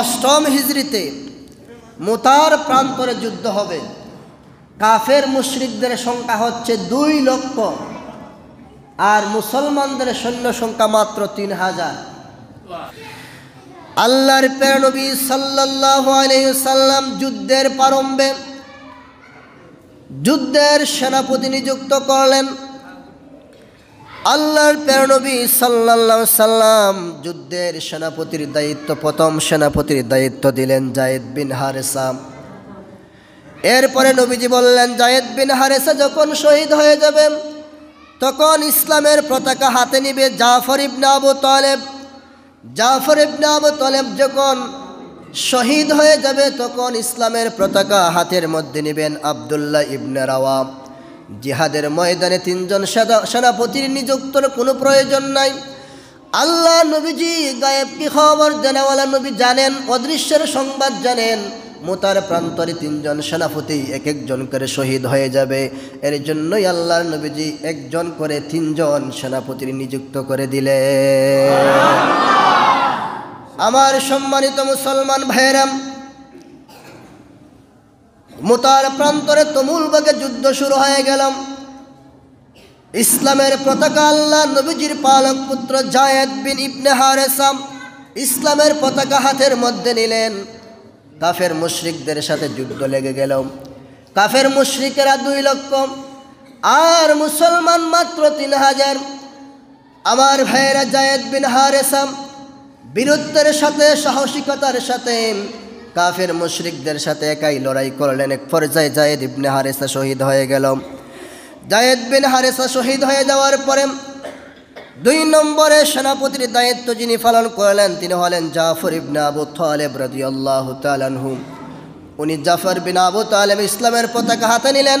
অষ্টম হিজড়িতে মোতার প্রান্তরে যুদ্ধ হবে কাফের মুশ্রিকদের সংখ্যা হচ্ছে দুই লক্ষ আর মুসলমানদের সৈন্য সংখ্যা মাত্র তিন হাজার আল্লাহর প্রেরণবী সাল্লাহ আলাইসাল্লাম যুদ্ধের প্রারম্ভে যুদ্ধের সেনাপতি নিযুক্ত করলেন আল্লাহর প্রেরণবী সাল্লাহ সাল্লাম যুদ্ধের সেনাপতির দায়িত্ব প্রথম সেনাপতির দায়িত্ব দিলেন জায়েদ বিন হারেসাম এরপরে নবীজি বললেন জায়েদ বিন হারেসা যখন শহীদ হয়ে যাবেন তখন ইসলামের পতাকা হাতে নিবে জাফর ইবনা আবু তলেব জাফর ইবনা আবু তলেব যখন শহীদ হয়ে যাবে তখন ইসলামের পতাকা হাতের মধ্যে নেবেন আবদুল্লাহ ইবনে রাওয়াম জিহাদের ময়দানে তিনজন সেনাপতির নিযুক্তর কোনো প্রয়োজন নাই আল্লাহ নবীজি গায়েব কি খবর জানাওয়ালা নবী জানেন অদৃশ্যের সংবাদ জানেন মোতার প্রান্তরে তিনজন সেনাপতি এক একজন করে শহীদ হয়ে যাবে এর জন্যই আল্লাহ নবীজি একজন করে তিনজন সেনাপতির নিযুক্ত করে দিলে আমার সম্মানিত মুসলমান ভাইরাম মোতার প্রান্তরে তমুল বাগে যুদ্ধ শুরু হয়ে গেলাম ইসলামের পতাকা আল্লাহ নবীজির পালক পুত্র জায়েদ বিন ইবনে হারেসাম ইসলামের পতাকা হাতের মধ্যে নিলেন কাফের মুশ্রিকদের সাথে যুদ্ধ লেগে গেল কাফের মুশ্রিকেরা দুই লক্ষ আর মুসলমান মাত্র তিন হাজার আমার ভাইয়েরা জায়েদ বিন হারেসাম বীরত্বের সাথে সাহসিকতার সাথে কাফের মুশরিকদের সাথে একাই লড়াই করলেন এক পর্যায়ে জায়েদ ইবনে হারেসা শহীদ হয়ে গেল জায়েদ বিন হারেসা শহীদ হয়ে যাওয়ার পরে দুই নম্বরে সেনাপতির দায়িত্ব যিনি পালন করলেন তিনি হলেন জাফর ইবনে আবু তালেব রাজি আল্লাহ তালানহু উনি জাফর বিন আবু তালেব ইসলামের পতাকা হাতে নিলেন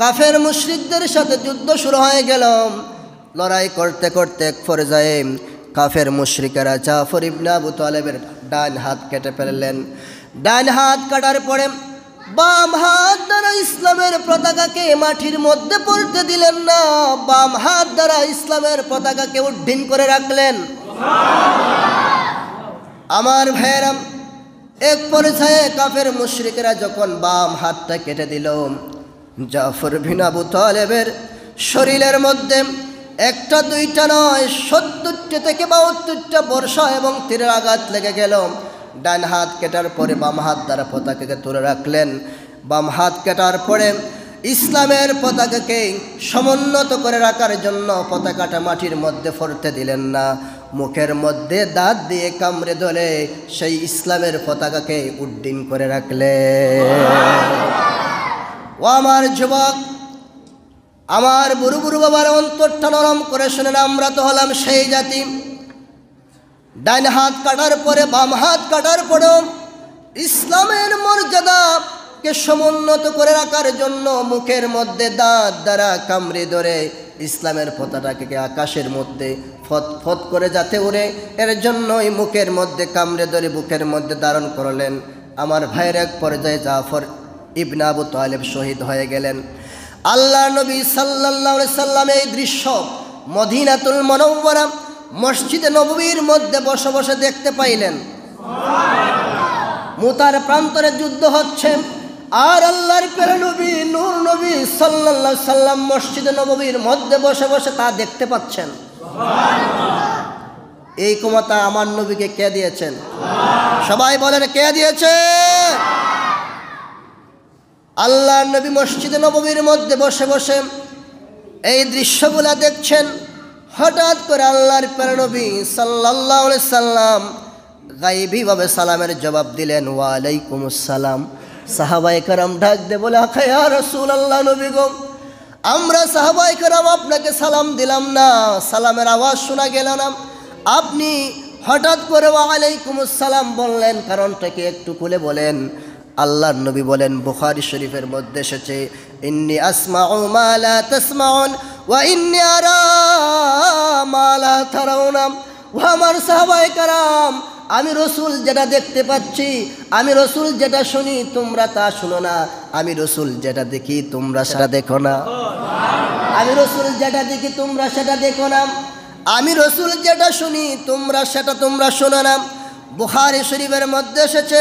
কাফের মুশরিকদের সাথে যুদ্ধ শুরু হয়ে গেল লড়াই করতে করতে এক পর্যায়ে কাফের মুশ্রিকেরা জাফর ইবনা আবু তালেবের ডান হাত কেটে ফেললেন ডান হাত কাটার পরে বাম হাত দ্বারা ইসলামের পতাকাকে মাটির মধ্যে পড়তে দিলেন না বাম হাত দ্বারা ইসলামের পতাকাকে উড্ডিন করে রাখলেন আমার ভাইয়েরাম এক পরিচয়ে কাফের মুশ্রিকেরা যখন বাম হাতটা কেটে দিল জাফর ভিনাবু তালেবের শরীরের মধ্যে একটা দুইটা নয় সত্তরটা থেকে বাহাত্তরটা বর্ষা এবং তীরের আঘাত লেগে গেল ডান হাত কেটার পরে বাম হাত দ্বারা পতাকাকে তুলে রাখলেন বাম হাত কেটার পরে ইসলামের পতাকাকে সমুন্নত করে রাখার জন্য পতাকাটা মাটির মধ্যে ফরতে দিলেন না মুখের মধ্যে দাঁত দিয়ে কামড়ে ধরে সেই ইসলামের পতাকাকে উড্ডিন করে রাখলে ও আমার যুবক আমার বুড়ু বুড়ু বাবার অন্তরটা নরম করে শুনে আমরা তো হলাম সেই জাতি ডাইন হাত কাটার পরে বাম হাত কাটার পরেও ইসলামের মর্যাদাকে সমুন্নত করে রাখার জন্য মুখের মধ্যে দাঁত দ্বারা কামড়ে ধরে ইসলামের ফতাটাকে আকাশের মধ্যে ফত ফত করে যাতে উড়ে এর জন্যই মুখের মধ্যে কামড়ে ধরে বুকের মধ্যে ধারণ করলেন আমার ভাইয়ের এক পর্যায়ে জাফর ইবনাবু তালেব শহীদ হয়ে গেলেন আল্লাহ নবী সাল্লাহ সাল্লাম এই দৃশ্য মদিনাতুল মনোবরাম মসজিদে নবীর মধ্যে বসে বসে দেখতে পাইলেন মুতার প্রান্তরে যুদ্ধ হচ্ছে আর আল্লাহর পেরে নবী নূর নবী সাল্লাহ সাল্লাম মসজিদে নবীর মধ্যে বসে বসে তা দেখতে পাচ্ছেন এই ক্ষমতা আমার নবীকে কে দিয়েছেন সবাই বলেন কে দিয়েছে আল্লাহ নবী মসজিদে নবমীর মধ্যে বসে বসে এই দৃশ্যগুলা দেখছেন হঠাৎ করে আল্লাহর প্রেরণবী সাল্লাহ সাল্লাম গাইবিভাবে সালামের জবাব দিলেন ওয়ালাইকুম সালাম সাহাবাই কারাম ডাক দে বলে আখায়া রসুল আল্লাহ নবী গম আমরা সাহাবাই কারাম আপনাকে সালাম দিলাম না সালামের আওয়াজ শোনা গেল না আপনি হঠাৎ করে ওয়ালাইকুম সালাম বললেন কারণটাকে একটু খুলে বলেন আল্লাহ নবী বলেন বুখারি শরীফের মধ্যে এসেছে ইন্নি আসমাউ মালা তাসমাউন ওয়া ইন্নি আরা মালা তারাউনা ওয়া আমার সাহাবায়ে কারাম আমি রসুল যেটা দেখতে পাচ্ছি আমি রসুল যেটা শুনি তোমরা তা শুনো না আমি রসুল যেটা দেখি তোমরা সেটা দেখো না আমি রসুল যেটা দেখি তোমরা সেটা দেখো না আমি রসুল যেটা শুনি তোমরা সেটা তোমরা শোনো না বুখারী শরীফের মধ্যে এসেছে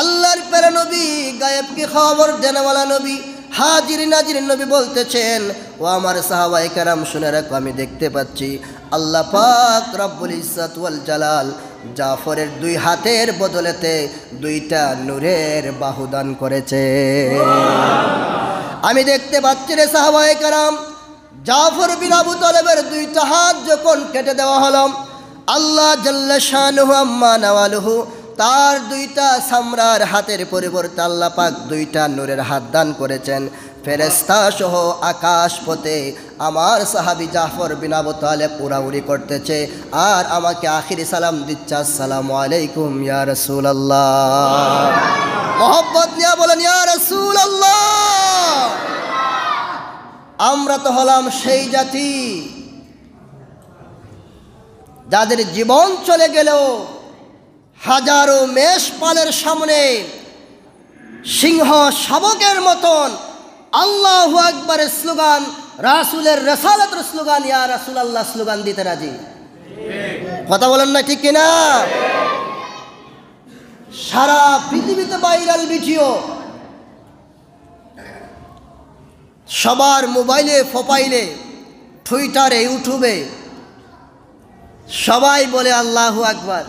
আল্লাহর প্যারা নবী গায়েবকে খবর দেনওয়ালা নবী হাজির নাজির নবী বলতেছেন ও আমার সাহাবাই কারাম শুনে রাখো আমি দেখতে পাচ্ছি আল্লাহ পাক রব্বুল ইসাত ওয়াল জালাল জাফরের দুই হাতের বদলেতে দুইটা নূরের বাহুদান করেছে আমি দেখতে পাচ্ছি রে সাহাবাই কারাম জাফর বিন আবু তালেবের দুইটা হাত যখন কেটে দেওয়া হলাম আল্লাহ জাল্লা শানহু আম্মা নাওয়ালহু তার দুইটা সামরার হাতের পরিবর্তে আল্লাহ পাক দুইটা নূরের হাত দান করেছেন ফেরেস্তা সহ আকাশ পথে আমার সাহাবি জাফর বিনাবু তালেব উড়াউড়ি করতেছে আর আমাকে আখির সালাম দিচ্ছে সালাম আলাইকুম ইয়া রসুল আল্লাহ মোহাম্মদ নিয়া বলেন ইয়া রসুল আল্লাহ আমরা তো হলাম সেই জাতি যাদের জীবন চলে গেলেও হাজারো মেষপালের সামনে সিংহ শাবকের মতন আল্লাহ আকবরের স্লোগান রাসুলের রেসালতের স্লোগান ইয়া রাসুল আল্লাহ স্লোগান দিতে রাজি কথা বলেন না ঠিক কিনা সারা পৃথিবীতে ভাইরাল ভিডিও সবার মোবাইলে ফোপাইলে টুইটারে ইউটিউবে সবাই বলে আল্লাহ আকবার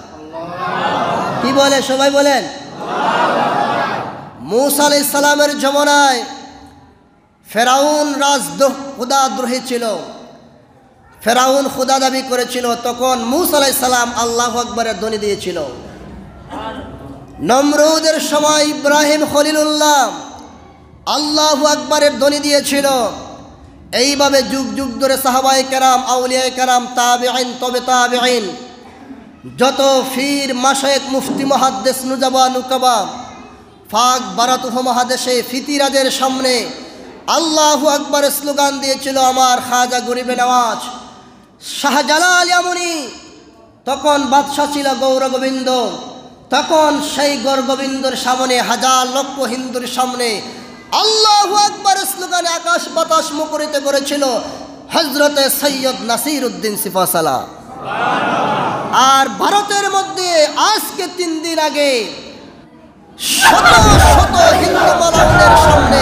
কি বলে সবাই বলেন মৌসা আলি ইসলামের জমানায় ফেরাউন খুদা দ্রোহী ছিল ফেরাউন খুদা দাবি করেছিল তখন মুসা আলাই সালাম আল্লাহ আকবরের ধ্বনি দিয়েছিল নমরুদের সময় ইব্রাহিম খলিলুল্লাহ আল্লাহ আকবরের ধ্বনি দিয়েছিল এইভাবে যুগ যুগ ধরে সাহাবাই কেরাম আউলিয়ায় কেরাম তাবে আইন তবে তাবে আইন যত ফির মাসায়ক মুফতি মহাদেশ নুজাবা নুকাবা ফাঁক বারাতুহ মহাদেশে ফিতিরাজের সামনে আল্লাহু আকবর স্লোগান দিয়েছিল আমার খাজা গরিবে নওয়াজ শাহজালা আলিয়ামনি তখন বাদশাহ ছিল গৌর গোবিন্দ তখন সেই গৌরগোবিন্দর সামনে হাজার লক্ষ হিন্দুর সামনে আল্লাহু আকবর স্লোগানে আকাশ বাতাস মুখরিত করেছিল হজরতে সৈয়দ নাসির উদ্দিন সিফাসালা আর ভারতের মধ্যে আজকে তিন দিন আগে শত শত হিন্দু মানুষের সামনে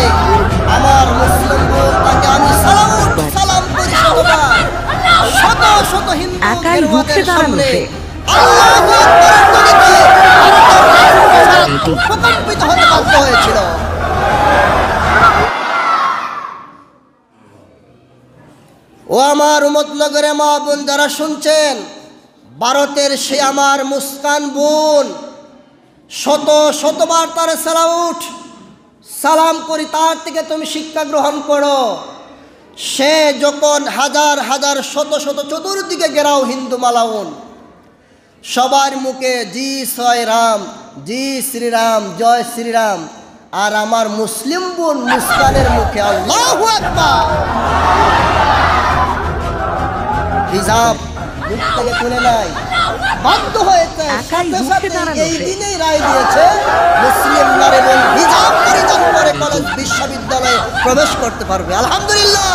আমার মুসলিম তাকে আমি সালাম সালাম করি শত শত হিন্দু সামনে প্রকম্পিত হতে বাধ্য হয়েছিল ও আমার উমতনগরে মা বোন যারা শুনছেন ভারতের সে আমার মুস্কান বোন শত শতবার তার উঠ সালাম করি তার থেকে তুমি শিক্ষা গ্রহণ করো সে যখন হাজার হাজার শত শত চতুর্দিকে গেরাও হিন্দু মালাউন সবার মুখে জি সয় রাম জি শ্রীরাম জয় শ্রীরাম আর আমার মুসলিম বোন মুসকানের মুখে আল্লাহ হিজাব থেকে তুলে বাধ্য হয়েছে সাথে সাথে এই দিনেই রায় দিয়েছে মুসলিম হিজাব পরিধান করে কলেজ বিশ্ববিদ্যালয়ে প্রবেশ করতে পারবে আলহামদুলিল্লাহ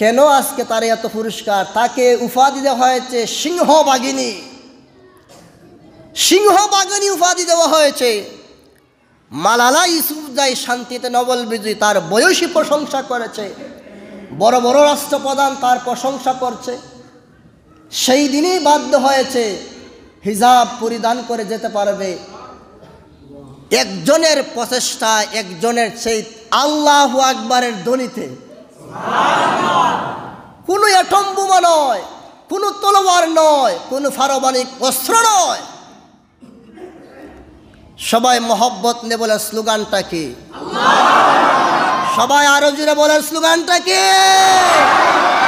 কেন আজকে তার এত পুরস্কার তাকে উপাধি দেওয়া হয়েছে সিংহ বাগিনী সিংহ বাগিনী উপাধি দেওয়া হয়েছে মালালা ইসুফজাই শান্তিতে নবল বিজয়ী তার বয়সী প্রশংসা করেছে বড় বড় রাষ্ট্রপ্রধান তার প্রশংসা করছে সেই দিনই বাধ্য হয়েছে হিজাব পরিধান করে যেতে পারবে একজনের প্রচেষ্টা একজনের সেই আল্লাহ আকবরের দলিতে কোনো অ্যাটম বোমা নয় কোনো তলোয়ার নয় কোনো ফারবানিক অস্ত্র নয় সবাই মহব্বত নেবলে স্লোগানটা কি সবাই আরো জুড়ে বলার স্লোগানটা কে